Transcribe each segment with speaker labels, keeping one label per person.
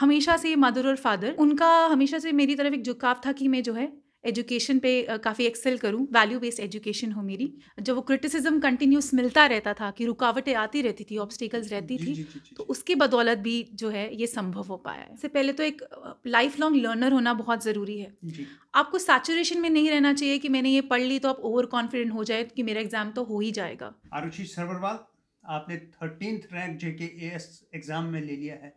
Speaker 1: हमेशा से मदर और फादर उनका हमेशा से मेरी तरफ एक झुकाव था कि मैं जो है एजुकेशन पे काफ़ी एक्सेल करूं वैल्यू बेस्ड एजुकेशन हो मेरी जब वो क्रिटिसिज्म कंटिन्यूस मिलता रहता था कि रुकावटें आती रहती थी ऑब्स्टिकल्स रहती जी, थी जी, जी, जी, तो उसकी बदौलत भी जो है ये संभव हो पाया है इससे पहले तो एक लाइफ लॉन्ग लर्नर होना बहुत ज़रूरी है आपको सैचुरेशन में नहीं रहना चाहिए कि मैंने ये पढ़ ली तो आप ओवर कॉन्फिडेंट हो जाए कि मेरा एग्जाम तो हो ही जाएगा
Speaker 2: आरुषि सरवरवाल आपने थर्टीन रैंक जेके एग्जाम में ले लिया है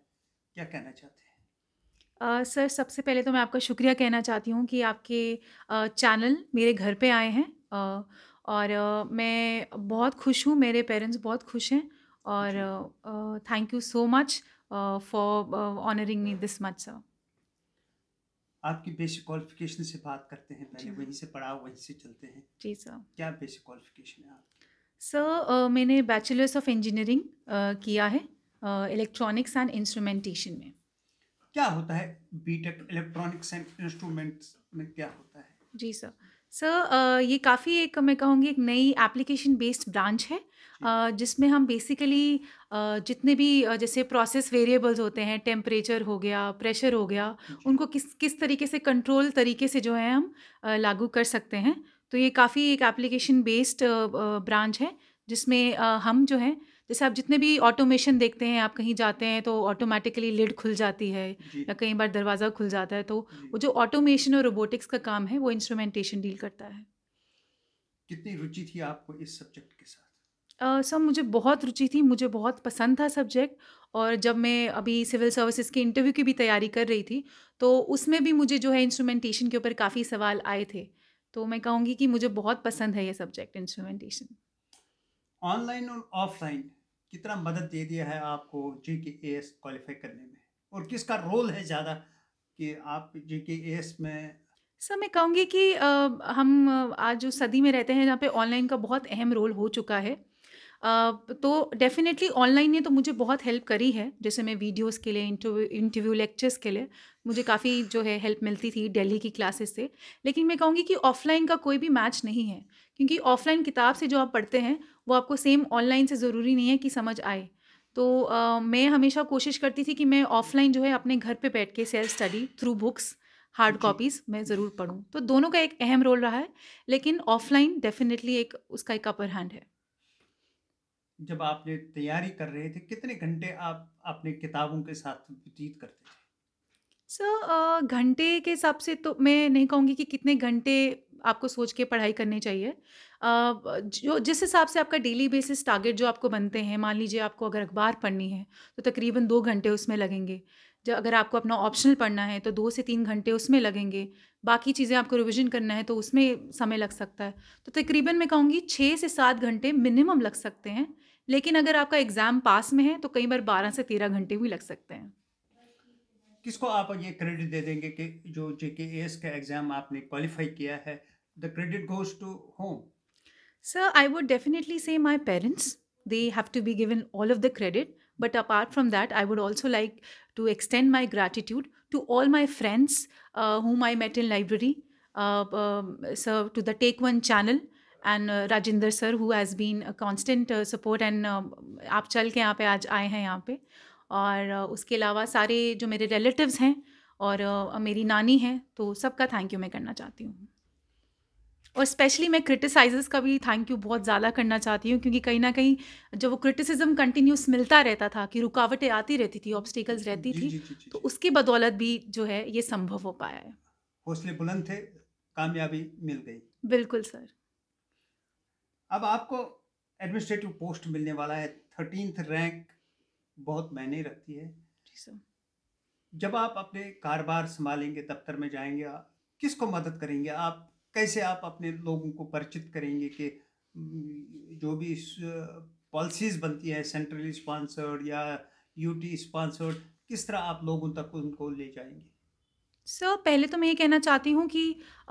Speaker 2: क्या कहना चाहते
Speaker 1: हैं सर सबसे पहले तो मैं आपका शुक्रिया कहना चाहती हूँ कि आपके चैनल मेरे घर पे आए हैं और मैं बहुत खुश हूँ मेरे पेरेंट्स बहुत खुश हैं और thank you so much for honouring me this much sir
Speaker 2: आपकी बेसिक क्वालिफिकेशन से बात करते हैं पहले वहीं से पढ़ाओ वहीं से चलते हैं जी सर क्या बेसिक क्वालिफिकेशन है आप
Speaker 1: सर मैंने बैचलर्स ऑफ इंजीनियरिंग किया है इलेक्ट्रॉनिक्स एंड इंस्ट्रूमेंटेशन में
Speaker 2: क्या होता है बीटेक इलेक्ट्रॉनिक्स एंड इंस्ट्रूमेंट्स में क्या होता है
Speaker 1: जी सर सर ये काफ़ी एक मैं कहूँगी एक नई एप्लीकेशन बेस्ड ब्रांच है जिसमें हम बेसिकली जितने भी जैसे प्रोसेस वेरिएबल्स होते हैं टेम्परेचर हो गया प्रेशर हो गया उनको किस किस तरीके से कंट्रोल तरीके से जो है हम लागू कर सकते हैं तो ये काफ़ी एक एप्लीकेशन बेस्ड ब्रांच है जिसमें हम जो है जैसे आप जितने भी ऑटोमेशन देखते हैं आप कहीं जाते हैं तो ऑटोमेटिकली लिड खुल जाती है या कई बार दरवाज़ा खुल जाता है तो वो जो ऑटोमेशन और रोबोटिक्स का काम है वो इंस्ट्रूमेंटेशन डील करता है
Speaker 2: कितनी रुचि थी आपको इस सब्जेक्ट के साथ
Speaker 1: Uh, मुझे बहुत रुचि थी मुझे बहुत पसंद था सब्जेक्ट और जब मैं अभी सिविल सर्विसेज के इंटरव्यू की भी तैयारी कर रही थी तो उसमें भी मुझे जो है इंस्ट्रूमेंटेशन के ऊपर काफ़ी सवाल आए थे तो मैं कहूँगी कि मुझे बहुत पसंद है ये सब्जेक्ट इंस्ट्रूमेंटेशन
Speaker 2: ऑनलाइन और ऑफलाइन कितना मदद दे दिया है आपको जे के ए एस क्वालिफाई करने में और किसका रोल है ज़्यादा कि आप जे के ए एस में
Speaker 1: सर मैं कहूँगी कि आ, हम आज जो सदी में रहते हैं जहाँ पे ऑनलाइन का बहुत अहम रोल हो चुका है तो डेफिनेटली ऑनलाइन ने तो मुझे बहुत हेल्प करी है जैसे मैं वीडियोस के लिए इंटरव्यू इंटरव्यू लेक्चर्स के लिए मुझे काफ़ी जो है हेल्प मिलती थी दिल्ली की क्लासेस से लेकिन मैं कहूँगी कि ऑफलाइन का कोई भी मैच नहीं है क्योंकि ऑफलाइन किताब से जो आप पढ़ते हैं वो आपको सेम ऑनलाइन से ज़रूरी नहीं है कि समझ आए तो आ, मैं हमेशा कोशिश करती थी कि मैं ऑफलाइन जो है अपने घर पे बैठ के self study through books hard copies मैं ज़रूर पढ़ूँ तो दोनों का एक अहम रोल रहा है लेकिन ऑफलाइन डेफिनेटली एक उसका एक अपर हैंड है
Speaker 2: जब आपने तैयारी कर रहे थे कितने घंटे आप अपने किताबों के साथ व्यतीत करते थे
Speaker 1: सर घंटे के हिसाब से तो मैं नहीं कहूँगी कि कितने घंटे आपको सोच के पढ़ाई करनी चाहिए जो जिस हिसाब से आपका डेली बेसिस टारगेट जो आपको बनते हैं मान लीजिए आपको अगर अखबार पढ़नी है तो तकरीबन दो घंटे उसमें लगेंगे जब अगर आपको अपना ऑप्शनल पढ़ना है तो दो से तीन घंटे उसमें लगेंगे बाकी चीज़ें आपको रिविजन करना है तो उसमें समय लग सकता है तो तकरीबन मैं कहूँगी छः से सात घंटे मिनिमम लग सकते हैं लेकिन अगर आपका एग्जाम पास में है तो कई बार बारह से तेरह घंटे भी लग सकते हैं
Speaker 2: किसको आप ये क्रेडिट दे देंगे कि जो जे एस का एग्जाम आपने क्वालिफाई किया है the credit goes to home
Speaker 1: sir I would definitely say my parents they have to be given all of the credit but apart from that I would also like to extend my gratitude to all my friends whom I met in library sir to the take one channel and uh, Rajinder sir, who has been a constant uh, support and um, आप चल के यहाँ पे आज आए हैं यहाँ पे और uh, उसके अलावा सारे जो मेरे रिलेटिव्स हैं और uh, मेरी नानी हैं तो सबका थैंक यू मैं करना चाहती हूँ और स्पेशली मैं क्रिटिसाइजेस का भी थैंक यू बहुत ज़्यादा करना चाहती हूँ क्योंकि कहीं ना कहीं जब वो क्रिटिसिज्म कंटिन्यूस मिलता रहता था कि रुकावटें आती रहती थी ऑब्स्टिकल्स रहती जी, थी जी, जी, जी, तो उसकी बदौलत भी जो है ये संभव हो पाया है
Speaker 2: हौसले बुलंद थे कामयाबी मिल गई बिल्कुल सर अब आपको एडमिनिस्ट्रेटिव पोस्ट मिलने वाला है थर्टीनथ रैंक बहुत मायने रखती है जब आप अपने कारोबार संभालेंगे दफ्तर में जाएंगे किसको मदद करेंगे आप कैसे आप अपने लोगों को परिचित करेंगे कि जो भी पॉलिसीज बनती है सेंट्रली स्पॉन्सर्ड या यूटी स्पॉन्सर्ड किस तरह आप लोगों तक उनको ले जाएंगे
Speaker 1: सर पहले तो मैं ये कहना चाहती हूँ कि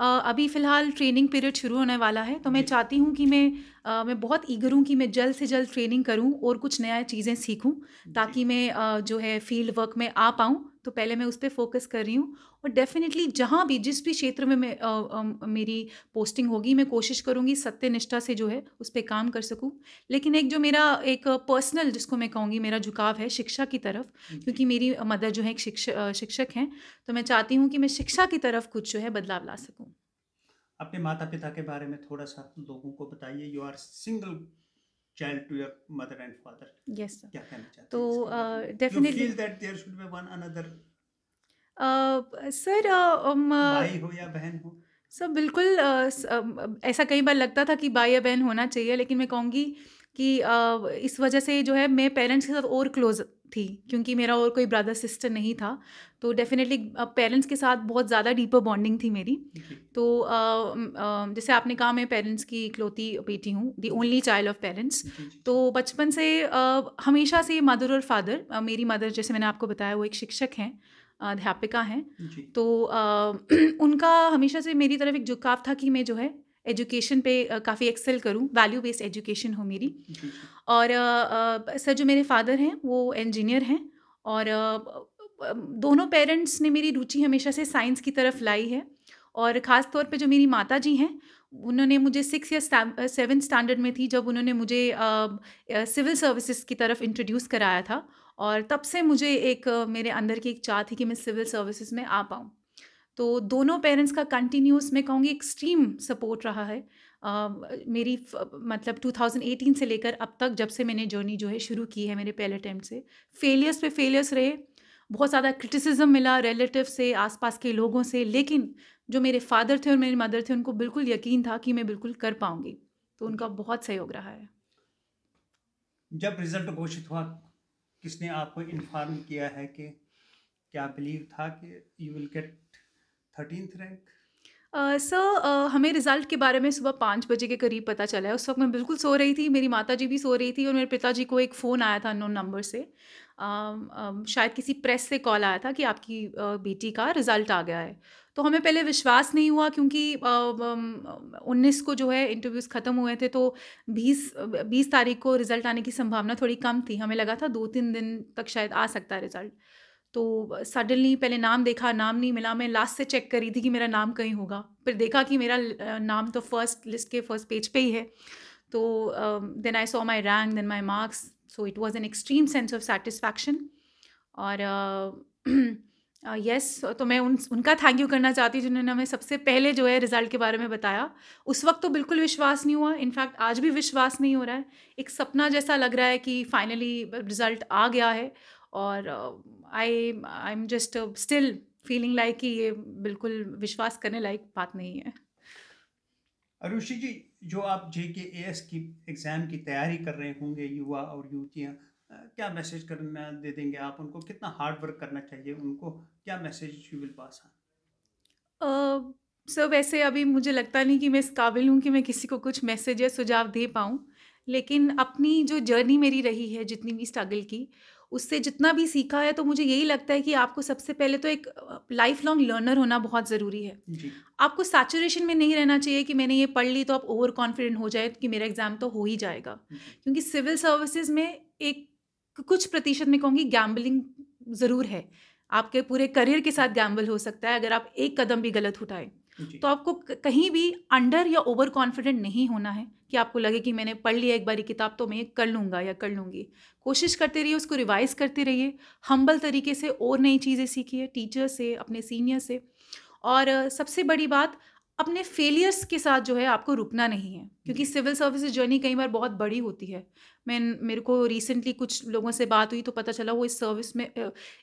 Speaker 1: अभी फ़िलहाल ट्रेनिंग पीरियड शुरू होने वाला है तो मैं चाहती हूँ कि मैं मैं बहुत ईगर हूँ कि मैं जल्द से जल्द ट्रेनिंग करूँ और कुछ नया चीज़ें सीखूँ ताकि मैं जो है फील्ड वर्क में आ पाऊँ तो पहले मैं उस पर फोकस कर रही हूँ और डेफिनेटली जहाँ भी जिस भी क्षेत्र में मैं आ, आ, मेरी पोस्टिंग होगी मैं कोशिश करूँगी सत्य निष्ठा से जो है उस पर काम कर सकूँ लेकिन एक जो मेरा एक पर्सनल जिसको मैं कहूँगी मेरा झुकाव है शिक्षा की तरफ क्योंकि मेरी मदर जो है एक शिक्ष, शिक्षक हैं तो मैं चाहती हूँ कि मैं शिक्षा की तरफ कुछ जो है बदलाव ला सकूँ
Speaker 2: अपने माता पिता के बारे में थोड़ा सा लोगों को बताइए you are single child to your mother and father yes sir kya kehna chahte
Speaker 1: so uh, definitely you feel that
Speaker 2: there should be one another
Speaker 1: sir भाई हो या बहन हो सर बिल्कुल ऐसा कई बार लगता था कि भाई या बहन होना चाहिए लेकिन मैं कहूँगी कि इस वजह से जो है मैं पेरेंट्स के साथ और क्लोज थी क्योंकि मेरा और कोई ब्रदर सिस्टर नहीं था तो डेफिनेटली पेरेंट्स के साथ बहुत ज़्यादा डीपर बॉन्डिंग थी मेरी तो जैसे आपने कहा मैं पेरेंट्स की इकलौती बेटी हूँ the only child of parents तो बचपन से हमेशा से मदर और फादर मेरी मदर जैसे मैंने आपको बताया वो एक शिक्षक हैं अध्यापिका हैं तो उनका हमेशा से मेरी तरफ एक झुकाव था कि मैं जो है एजुकेशन पे काफ़ी एक्सेल करूँ वैल्यू बेस्ड एजुकेशन हो मेरी और सर जो मेरे फादर हैं वो इंजीनियर हैं और दोनों पेरेंट्स ने मेरी रुचि हमेशा से साइंस की तरफ लाई है और ख़ास तौर पे जो मेरी माता जी हैं उन्होंने मुझे सिक्स या सेवन स्टैंडर्ड में थी जब उन्होंने मुझे सिविल सर्विसेज की तरफ इंट्रोड्यूस कराया था और तब से मुझे एक मेरे अंदर की एक चाह थी कि मैं सिविल सर्विसेज में आ पाऊँ तो दोनों पेरेंट्स का कंटिन्यूस मैं कहूँगी एक्सट्रीम सपोर्ट रहा है uh, मेरी मतलब 2018 से लेकर अब तक जब से मैंने जर्नी जो है शुरू की है मेरे पहले अटैम्प्ट से फेलियर्स पे फेलियर्स रहे बहुत ज़्यादा क्रिटिसिज्म मिला रिलेटिव से आसपास के लोगों से लेकिन जो मेरे फादर थे और मेरी मदर थे उनको बिल्कुल यकीन था कि मैं बिल्कुल कर पाऊंगी तो उनका बहुत सहयोग रहा है
Speaker 2: जब रिजल्ट घोषित हुआ किसने आपको इन्फॉर्म किया है कि क्या बिलीव था कि you will get thirteen rank
Speaker 1: sir हमें रिज़ल्ट के बारे में सुबह पाँच बजे के करीब पता चला है उस वक्त मैं बिल्कुल सो रही थी मेरी माता जी भी सो रही थी और मेरे पिताजी को एक फ़ोन आया था अननोन नंबर से शायद किसी प्रेस से कॉल आया था कि आपकी बेटी का रिज़ल्ट आ गया है तो हमें पहले विश्वास नहीं हुआ क्योंकि उन्नीस को जो है इंटरव्यूज़ ख़त्म हुए थे तो बीस बीस तारीख को रिज़ल्ट आने की संभावना थोड़ी कम थी हमें लगा था दो तीन दिन तक शायद आ सकता है रिज़ल्ट तो सडनली पहले नाम देखा नाम नहीं मिला मैं लास्ट से चेक करी थी कि मेरा नाम कहीं होगा फिर देखा कि मेरा नाम तो फर्स्ट लिस्ट के फर्स्ट पेज पे ही है तो then I saw my rank then my marks so it was an extreme sense of satisfaction और यस uh, yes, तो मैं उन उनका थैंक यू करना चाहती हूँ जिन्होंने हमें सबसे पहले जो है रिज़ल्ट के बारे में बताया उस वक्त तो बिल्कुल विश्वास नहीं हुआ इनफैक्ट आज भी विश्वास नहीं हो रहा है एक सपना जैसा लग रहा है कि फाइनली रिज़ल्ट आ गया है और I I am just still feeling like कि ये बिल्कुल विश्वास करने लायक बात नहीं है
Speaker 2: अरुषि जी जो आप जे के ए एस की एग्ज़ाम की तैयारी कर रहे होंगे युवा और युवतियाँ क्या मैसेज करना दे देंगे आप उनको कितना हार्ड वर्क करना चाहिए उनको क्या message you will pass
Speaker 1: on sir वैसे अभी मुझे लगता नहीं कि मैं इस काबिल हूँ कि मैं किसी को कुछ मैसेज या सुझाव दे पाऊँ लेकिन अपनी जो जर्नी मेरी रही है जितनी भी स्ट्रगल की उससे जितना भी सीखा है तो मुझे यही लगता है कि आपको सबसे पहले तो एक लाइफ लॉन्ग लर्नर होना बहुत ज़रूरी है आपको सैचुरेशन में नहीं रहना चाहिए कि मैंने ये पढ़ ली तो आप ओवर कॉन्फिडेंट हो जाए कि मेरा एग्ज़ाम तो हो ही जाएगा क्योंकि सिविल सर्विसेज में एक कुछ प्रतिशत में कहूँगी गैम्बलिंग ज़रूर है आपके पूरे करियर के साथ गैम्बल हो सकता है अगर आप एक कदम भी गलत उठाएं तो आपको कहीं भी अंडर या ओवर कॉन्फिडेंट नहीं होना है कि आपको लगे कि मैंने पढ़ लिया एक ये किताब तो मैं कर लूँगा या कर लूँगी कोशिश करते रहिए उसको रिवाइज करते रहिए हम्बल तरीके से और नई चीज़ें सीखिए टीचर से अपने सीनियर से और सबसे बड़ी बात अपने फेलियर्स के साथ जो है आपको रुकना नहीं है क्योंकि सिविल सर्विस जर्नी कई बार बहुत बड़ी होती है मैं मेरे को रिसेंटली कुछ लोगों से बात हुई तो पता चला वो इस सर्विस में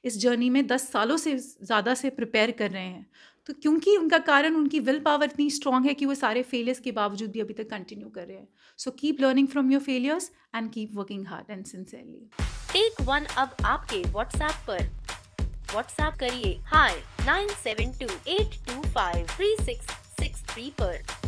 Speaker 1: इस जर्नी में दस सालों से ज़्यादा से प्रिपेयर कर रहे हैं तो क्योंकि उनका कारण उनकी विल पावर इतनी स्ट्रांग है कि वो सारे फेलियर्स के बावजूद भी अभी तक कंटिन्यू कर रहे हैं so keep learning from your failures and keep working hard and sincerely take one अब आपके व्हाट्सएप पर व्हाट्सएप करिए hi nine seven two eight two five three six six three पर